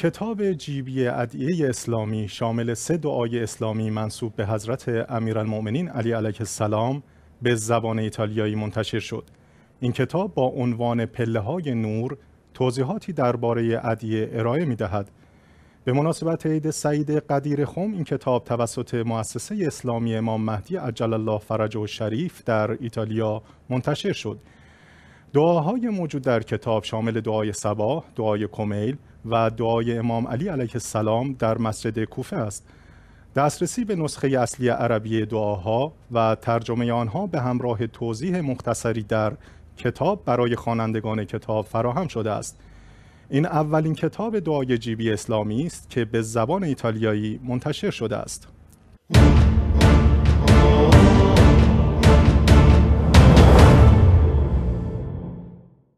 کتاب جیبی ادعیه اسلامی شامل سه دعای اسلامی منصوب به حضرت امیرالمؤمنین علی علیه السلام به زبان ایتالیایی منتشر شد. این کتاب با عنوان پله های نور توضیحاتی درباره ادعیه ارائه می دهد. به مناسبت عید سعید قدیر خم این کتاب توسط مؤسسه اسلامی امام مهدی عجل الله فرج و شریف در ایتالیا منتشر شد. دعاهای موجود در کتاب شامل دعای سبا، دعای کمیل و دعای امام علی علیه السلام در مسجد کوفه است. دسترسی به نسخه اصلی عربی دعاها و ترجمه آنها به همراه توضیح مختصری در کتاب برای خوانندگان کتاب فراهم شده است. این اولین کتاب دعای جیبی اسلامی است که به زبان ایتالیایی منتشر شده است.